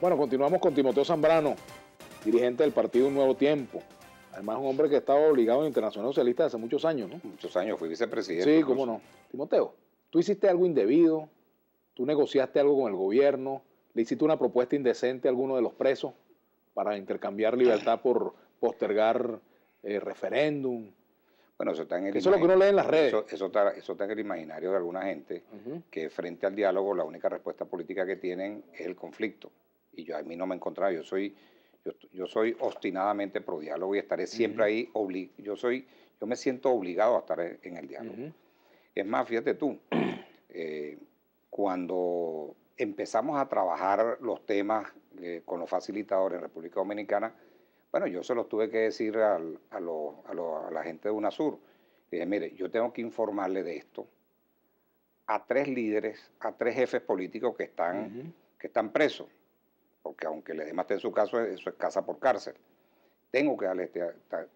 Bueno, continuamos con Timoteo Zambrano, dirigente del partido Un Nuevo Tiempo. Además, un hombre que ha estado obligado en Internacional Socialista desde hace muchos años, ¿no? Muchos años, fui vicepresidente. Sí, cómo no. Timoteo, tú hiciste algo indebido, tú negociaste algo con el gobierno, le hiciste una propuesta indecente a alguno de los presos para intercambiar libertad por postergar eh, referéndum. Bueno, eso está en el Eso es lo que uno lee las redes. Eso, está, en el imaginario de alguna gente, que frente al diálogo la única respuesta política que tienen es el conflicto y yo a mí no me he encontrado, yo soy, yo, soy obstinadamente pro diálogo y estaré siempre ahí, yo soy, yo me siento obligado a estar en, el diálogo. Es más, fíjate tú, eh, cuando empezamos a trabajar los temas eh, con los facilitadores en República Dominicana, bueno, yo se los tuve que decir a, a, la gente de UNASUR. Dije, mire, yo tengo que informarle de esto a tres líderes, a tres jefes políticos que están, que están presos porque aunque le edema en su caso, eso es casa por cárcel. Tengo que darle, este,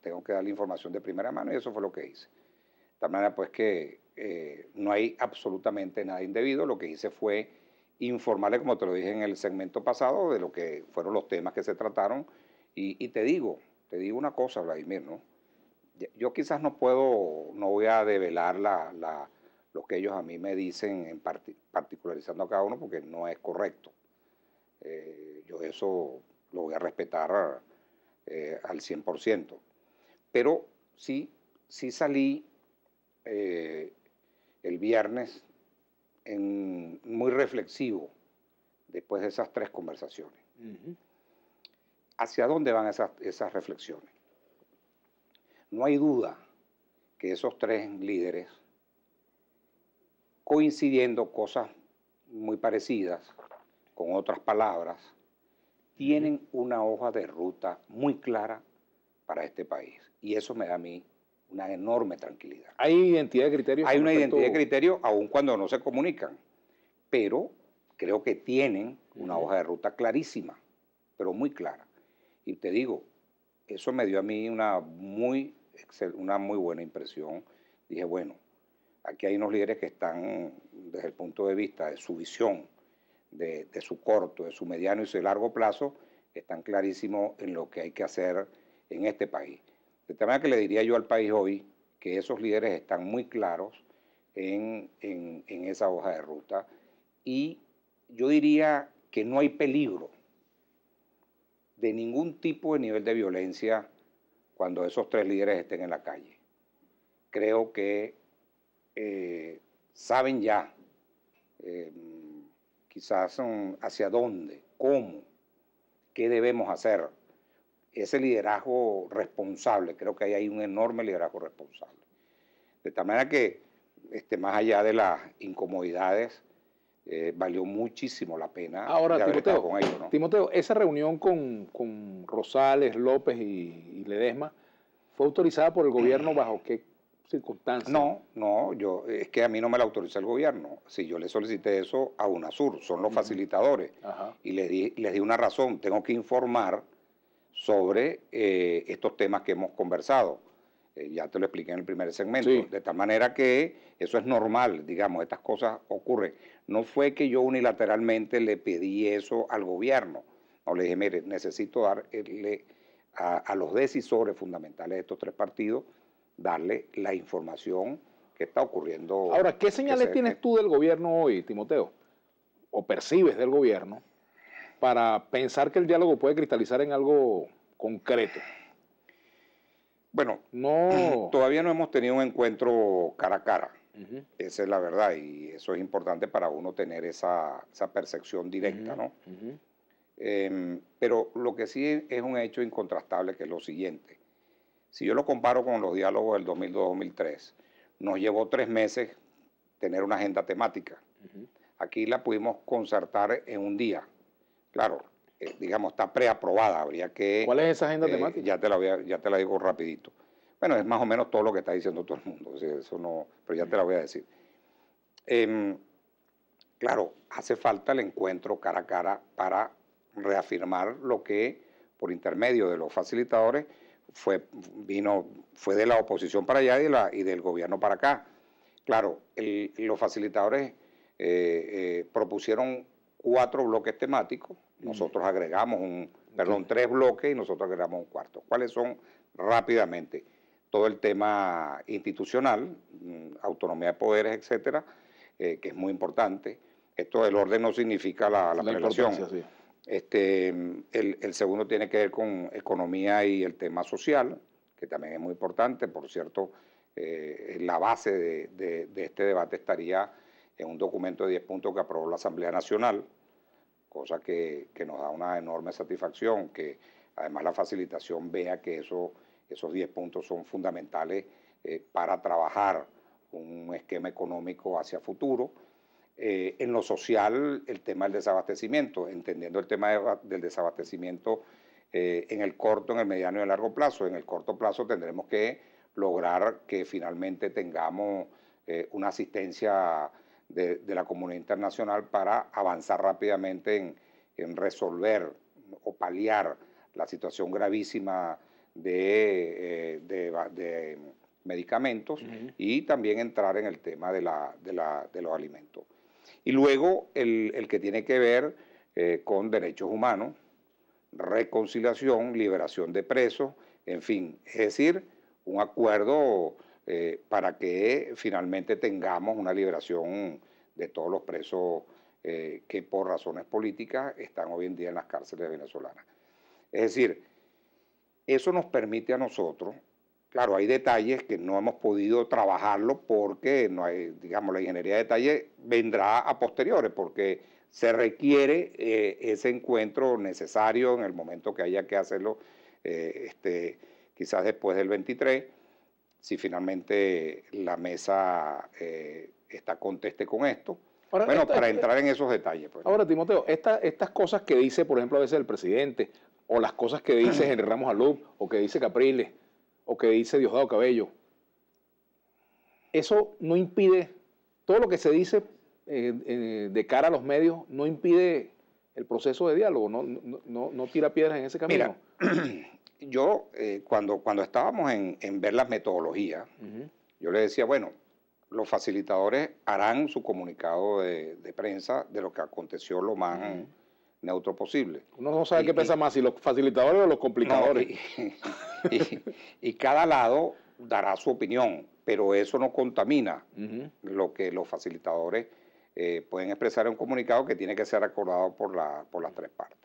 tengo que información de primera mano y eso fue lo que hice. De tal manera pues que eh, no hay absolutamente nada indebido, lo que hice fue informarle, como te lo dije en el segmento pasado, de lo que fueron los temas que se trataron. Y, te digo, te digo una cosa, Vladimir, ¿no? Yo quizás no puedo, no voy a develar la, lo que ellos a mí me dicen, en particularizando a cada uno, porque no es correcto eso lo voy a respetar eh, al 100%. Pero sí, sí salí eh, el viernes muy reflexivo después de esas tres conversaciones. ¿Hacia dónde van esas reflexiones? No hay duda que esos tres líderes, coincidiendo cosas muy parecidas, con otras palabras, tienen una hoja de ruta muy clara para este país. Y eso me da a mí una enorme tranquilidad. ¿Hay identidad de criterio? Hay una identidad de criterio aun cuando no se comunican, pero creo que tienen una hoja de ruta clarísima, pero muy clara. Y te digo, eso me dio a mí una muy, una muy buena impresión. Dije, bueno, aquí hay unos líderes que están desde el punto de vista de su visión, de, su corto, de su mediano y su largo plazo, están clarísimos en lo que hay que hacer en este país. De manera que le diría yo al país hoy, que esos líderes están muy claros en, esa hoja de ruta y yo diría que no hay peligro de ningún tipo de nivel de violencia cuando esos tres líderes estén en la calle. Creo que eh, saben ya eh, quizás hacia dónde, cómo, qué debemos hacer. Ese liderazgo responsable, creo que hay un enorme liderazgo responsable. De tal manera que, este, más allá de las incomodidades, eh, valió muchísimo la pena. Ahora, Timoteo, esa reunión con, Rosales, López y, y, Ledesma fue autorizada por el gobierno bajo qué no, no, yo es que a mí no me la autoriza el gobierno. Si yo le solicité eso a UNASUR, son los facilitadores. Y les di, di una razón, tengo que informar sobre eh, estos temas que hemos conversado. Eh, ya te lo expliqué en el primer segmento. De tal manera que eso es normal, digamos, estas cosas ocurren. No fue que yo unilateralmente le pedí eso al gobierno. No le dije, mire, necesito darle eh, a, a los decisores fundamentales de estos tres partidos darle la información que está ocurriendo. Ahora, ¿qué señales tienes tú del gobierno hoy, Timoteo? ¿O percibes del gobierno para pensar que el diálogo puede cristalizar en algo concreto? Bueno, no... todavía no hemos tenido un encuentro cara a cara. Esa es la verdad y eso es importante para uno tener esa, percepción directa, ¿no? Em, pero lo que sí es un hecho incontrastable que es lo siguiente. Si yo lo comparo con los diálogos del 2002-2003, nos llevó tres meses tener una agenda temática. Aquí la pudimos concertar en un día. Claro, eh, digamos, está preaprobada, habría que... ¿Cuál es esa agenda eh, temática? Ya te, la ya te la digo rapidito. Bueno, es más o menos todo lo que está diciendo todo el mundo, eso no, pero ya te la voy a decir. Em, claro, hace falta el encuentro cara a cara para reafirmar lo que, por intermedio de los facilitadores, fue, vino, fue de la oposición para allá y, la, y del gobierno para acá. Claro, los facilitadores eh, eh, propusieron cuatro bloques temáticos, nosotros agregamos un, perdón, tres bloques y nosotros agregamos un cuarto. ¿Cuáles son? Rápidamente, todo el tema institucional, mm, autonomía de poderes, etcétera, eh, que es muy importante. Esto del orden no significa la, la, este, el, segundo tiene que ver con economía y el tema social, que también es muy importante. Por cierto, eh, la base de, este debate estaría en un documento de 10 puntos que aprobó la Asamblea Nacional, cosa que, nos da una enorme satisfacción, que además la facilitación vea que esos 10 puntos son fundamentales eh, para trabajar un esquema económico hacia futuro eh, en lo social, el tema del desabastecimiento, entendiendo el tema del desabastecimiento eh, en el corto, en el mediano y en el largo plazo. En el corto plazo tendremos que lograr que finalmente tengamos eh, una asistencia de, la comunidad internacional para avanzar rápidamente en, resolver o paliar la situación gravísima de, medicamentos y también entrar en el tema de, los alimentos. Y luego el, que tiene que ver eh, con derechos humanos, reconciliación, liberación de presos, en fin, es decir, un acuerdo eh, para que finalmente tengamos una liberación de todos los presos eh, que por razones políticas están hoy en día en las cárceles venezolanas. Es decir, eso nos permite a nosotros Claro, hay detalles que no hemos podido trabajarlo porque no hay, digamos, la ingeniería de detalles vendrá a posteriores, porque se requiere eh, ese encuentro necesario en el momento que haya que hacerlo, eh, este, quizás después del 23, si finalmente la mesa eh, está conteste con esto. bueno, para entrar en esos detalles. Pues. Ahora, Timoteo, estas cosas que dice, por ejemplo, a veces el presidente, o las cosas que dice Henry Ramos Alú, o que dice Capriles, o que dice Diosdado Cabello. Eso no impide, todo lo que se dice eh, eh, de cara a los medios no impide el proceso de diálogo, no, no, no, tira piedras en ese camino. Mira, yo eh, cuando, cuando estábamos en, ver las metodologías, yo le decía, bueno, los facilitadores harán su comunicado de, prensa de lo que aconteció lo más neutro posible. Uno no sabe qué pesa más, si los facilitadores o los complicadores. y, cada lado dará su opinión, pero eso no contamina lo que los facilitadores eh, pueden expresar en un comunicado que tiene que ser acordado por, la, por las tres partes.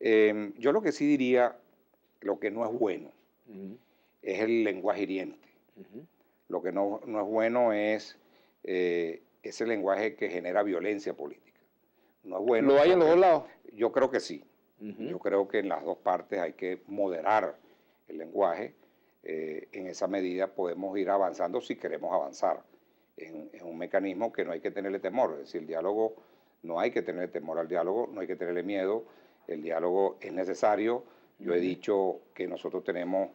Em, yo lo que sí diría, lo que no es bueno, es el lenguaje hiriente. Lo que no, es bueno es eh, ese lenguaje que genera violencia política. ¿Lo hay en los dos lados? Yo creo que sí. Yo creo que en las dos partes hay que moderar el lenguaje. Eh, en esa medida podemos ir avanzando si queremos avanzar Es un mecanismo que no hay que tenerle temor. Es decir, el diálogo, no hay que tenerle temor al diálogo, no hay que tenerle miedo. El diálogo es necesario. Yo he dicho que nosotros tenemos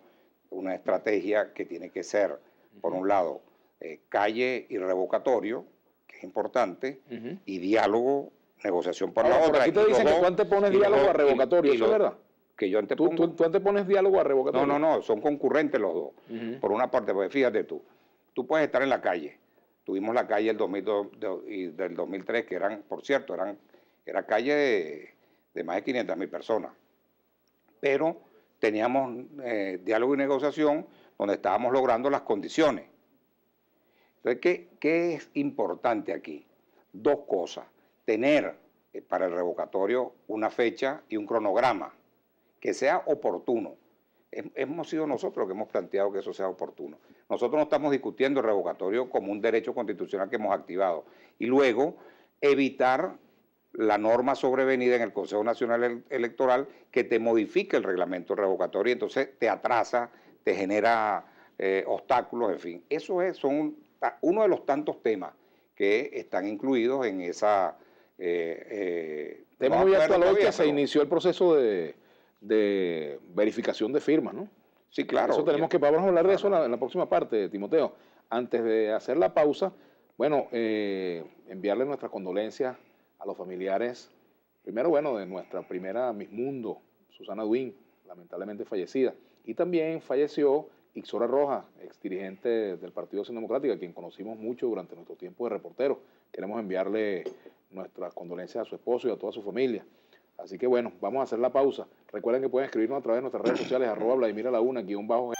una estrategia que tiene que ser, por un lado, eh, calle y revocatorio, que es importante, y diálogo negociación por ah, la otra. Aquí te dicen que tú pones diálogo a revocatorio, es verdad? yo Tú, pones diálogo a revocatorio. No, no, no, son concurrentes los dos. Por una parte, pues fíjate tú, tú puedes estar en la calle. Tuvimos la calle del 2002 y del 2003, que eran, por cierto, eran era calle de, más de 500 mil personas. Pero teníamos eh, diálogo y negociación donde estábamos logrando las condiciones. Entonces, ¿qué es importante aquí? Dos cosas tener eh, para el revocatorio una fecha y un cronograma que sea oportuno. Hemos sido nosotros que hemos planteado que eso sea oportuno. Nosotros no estamos discutiendo el revocatorio como un derecho constitucional que hemos activado. Y luego, evitar la norma sobrevenida en el Consejo Nacional Electoral que te modifique el reglamento revocatorio y entonces te atrasa, te genera eh, obstáculos, en fin. Eso es son uno de los tantos temas que están incluidos en esa eh, eh tema muy actual hoy que se inició el proceso de, verificación de firmas, ¿no? Sí, claro. Eso tenemos que, vamos a hablar de eso en la, próxima parte, Timoteo. Antes de hacer la pausa, bueno, eh, enviarle nuestras condolencias a los familiares, primero, bueno, de nuestra primera Miss Mundo, Susana Duin, lamentablemente fallecida. Y también falleció Ixora Rojas, ex dirigente del Partido Acción Democrática, quien conocimos mucho durante nuestro tiempo de reportero. Queremos enviarle nuestras condolencias a su esposo y a toda su familia. Así que bueno, vamos a hacer la pausa. Recuerden que pueden escribirnos a través de nuestras redes sociales, arroba y mira la una, guión bajo.